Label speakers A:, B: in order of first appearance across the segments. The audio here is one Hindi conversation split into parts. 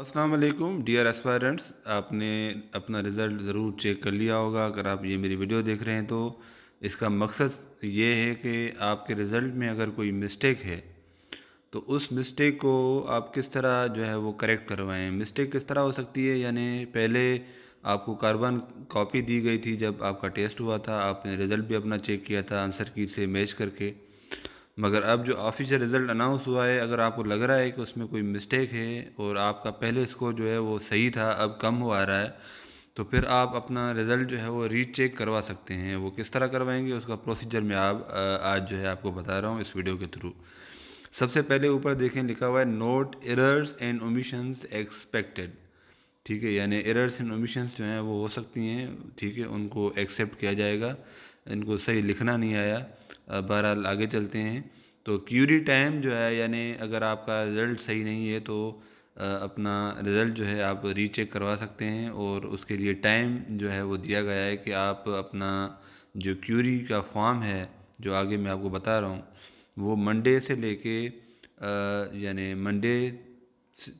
A: असलम डियर एस्पायरेंट्स आपने अपना रिज़ल्ट ज़रूर चेक कर लिया होगा अगर आप ये मेरी वीडियो देख रहे हैं तो इसका मकसद ये है कि आपके रिज़ल्ट में अगर कोई मिस्टेक है तो उस मिस्टेक को आप किस तरह जो है वो करेक्ट करवाएं मिस्टेक किस तरह हो सकती है यानी पहले आपको कार्बन कॉपी दी गई थी जब आपका टेस्ट हुआ था आपने रिज़ल्ट भी अपना चेक किया था आंसर की से मैच करके मगर अब जो ऑफिशियल रिज़ल्ट अनाउंस हुआ है अगर आपको लग रहा है कि उसमें कोई मिस्टेक है और आपका पहले स्कोर जो है वो सही था अब कम हो आ रहा है तो फिर आप अपना रिज़ल्ट जो है वो रीचेक करवा सकते हैं वो किस तरह करवाएंगे उसका प्रोसीजर मैं आप आज जो है आपको बता रहा हूँ इस वीडियो के थ्रू सबसे पहले ऊपर देखें लिखा हुआ है note errors and omissions expected ठीक है यानी एरर्स एंड ओमिशंस जो हैं वो हो सकती हैं ठीक है उनको एक्सेप्ट किया जाएगा इनको सही लिखना नहीं आया बहरहाल आगे चलते हैं तो क्यूरी टाइम जो है यानी अगर आपका रिज़ल्ट सही नहीं है तो अपना रिज़ल्ट जो है आप रीचेक करवा सकते हैं और उसके लिए टाइम जो है वो दिया गया है कि आप अपना जो क्यूरी का फॉर्म है जो आगे मैं आपको बता रहा हूँ वो मंडे से लेके यानी मंडे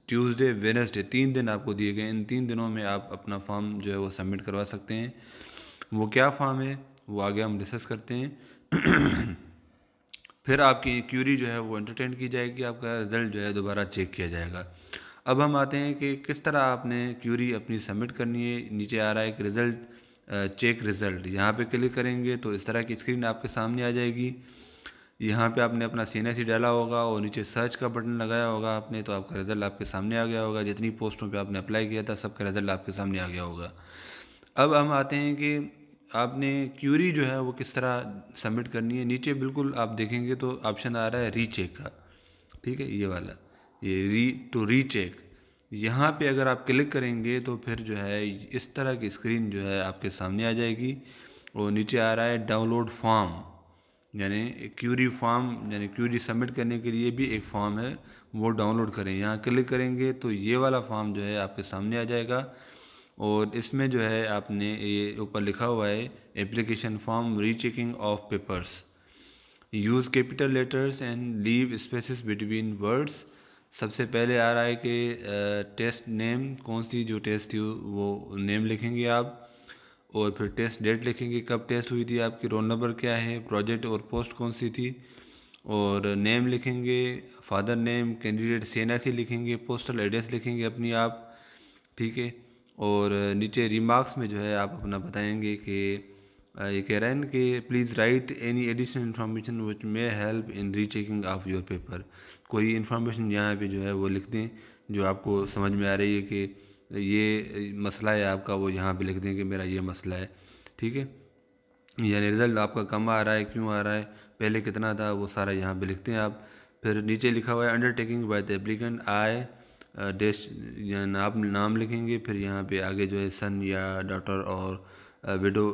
A: ट्यूसडे वेनसडे तीन दिन आपको दिए गए इन तीन दिनों में आप अपना फॉर्म जो है वो सबमिट करवा सकते हैं वो क्या फॉर्म है वो आगे हम डिस्कस करते हैं फिर आपकी क्यूरी जो है वो एंटरटेन की जाएगी आपका रिजल्ट जो है दोबारा चेक किया जाएगा अब हम आते हैं कि किस तरह आपने क्यूरी अपनी सबमिट करनी है नीचे आ रहा है एक रिज़ल्ट चेक रिज़ल्ट यहाँ पे क्लिक करेंगे तो इस तरह की स्क्रीन आपके सामने आ जाएगी यहाँ पे आपने अपना सी एन डाला होगा और नीचे सर्च का बटन लगाया होगा आपने तो आपका रिज़ल्ट आपके सामने आ गया होगा जितनी पोस्टों पर आपने अप्लाई किया था सबका रिज़ल्ट आपके सामने आ गया होगा अब हम आते हैं कि आपने क्यूरी जो है वो किस तरह सबमिट करनी है नीचे बिल्कुल आप देखेंगे तो ऑप्शन आ रहा है रीचेक का ठीक है ये वाला ये री टू रीचेक यहाँ पे अगर आप क्लिक करेंगे तो फिर जो है इस तरह की स्क्रीन जो है आपके सामने आ जाएगी और नीचे आ रहा है डाउनलोड फॉर्म यानी क्यूरी फॉर्म यानी क्यूरी सबमिट करने के लिए भी एक फॉर्म है वो डाउनलोड करें यहाँ क्लिक करेंगे तो ये वाला फॉर्म जो है आपके सामने आ जाएगा और इसमें जो है आपने ये ऊपर लिखा हुआ है application form rechecking of papers use capital letters and leave spaces between words सबसे पहले आ रहा है कि टेस्ट नेम कौन सी जो टेस्ट थी वो नेम लिखेंगे आप और फिर टेस्ट डेट लिखेंगे कब टेस्ट हुई थी आपकी रोल नंबर क्या है प्रोजेक्ट और पोस्ट कौन सी थी और नेम लिखेंगे फादर नेम कैंडिडेट सेना से लिखेंगे पोस्टल एड्रेस लिखेंगे अपनी आप ठीक है और नीचे रिमार्क्स में जो है आप अपना बताएंगे कि ये कह रहे हैं कि please write any additional information which may help in rechecking of your paper कोई इन्फॉर्मेशन यहाँ पे जो है वो लिख दें जो आपको समझ में आ रही है कि ये मसला है आपका वो यहाँ पे लिख दें कि मेरा ये मसला है ठीक है यानी रिज़ल्ट आपका कम आ रहा है क्यों आ रहा है पहले कितना था वो सारा यहाँ पर लिखते हैं आप फिर नीचे लिखा हुआ है undertaking by the applicant I डेस्ट नाम नाम लिखेंगे फिर यहाँ पे आगे जो है सन या डॉटर और विडो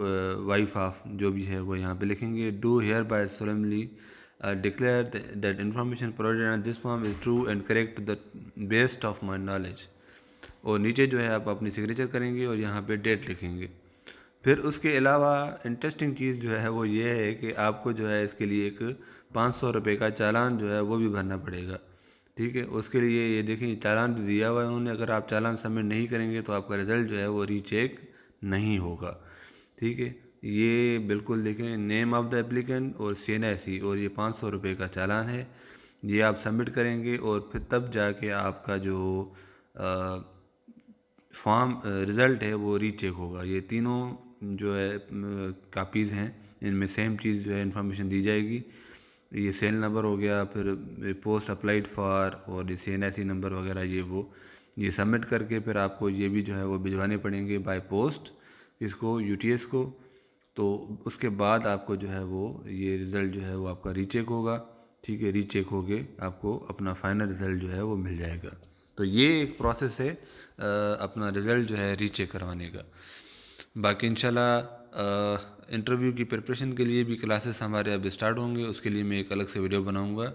A: वाइफ ऑफ जो भी है वो यहाँ पे लिखेंगे do hereby solemnly declare that information provided on this form is true and correct the best of my knowledge और नीचे जो है आप अपनी सिग्नेचर करेंगे और यहाँ पे डेट लिखेंगे फिर उसके अलावा इंटरेस्टिंग चीज़ जो है वो ये है कि आपको जो है इसके लिए एक पाँच सौ रुपये का चालान जो है वो भी भरना पड़ेगा ठीक है उसके लिए ये देखें चालान भी दिया हुआ है उन्होंने अगर आप चालान सबमिट नहीं करेंगे तो आपका रिज़ल्ट जो है वो रीचेक नहीं होगा ठीक है ये बिल्कुल देखें नेम ऑफ़ द एप्लीकेंट और सी एन और ये पाँच सौ रुपये का चालान है ये आप सबमिट करेंगे और फिर तब जाके आपका जो फॉर्म रिज़ल्ट है वो रीचेक होगा ये तीनों जो है कापीज़ हैं इनमें सेम चीज़ जो है इन्फॉर्मेशन दी जाएगी ये सेल नंबर हो गया फिर पोस्ट अप्लाइड फॉर और ये सी नंबर वगैरह ये वो ये सबमिट करके फिर आपको ये भी जो है वो भिजवाने पड़ेंगे बाय पोस्ट इसको यूटीएस को तो उसके बाद आपको जो है वो ये रिज़ल्ट जो है वो आपका रीचेक होगा ठीक है रीचेक होके आपको अपना फाइनल रिज़ल्ट जो है वो मिल जाएगा तो ये एक प्रोसेस है अपना रिज़ल्ट जो है रीचेक करवाने का बाकी इंशाल्लाह इंटरव्यू की प्रिपरेशन के लिए भी क्लासेस हमारे अब स्टार्ट होंगे उसके लिए मैं एक अलग से वीडियो बनाऊंगा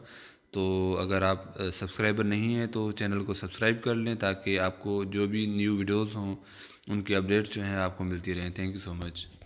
A: तो अगर आप सब्सक्राइबर नहीं हैं तो चैनल को सब्सक्राइब कर लें ताकि आपको जो भी न्यू वीडियोस हों उनकी अपडेट्स जो हैं आपको मिलती रहें थैंक यू सो मच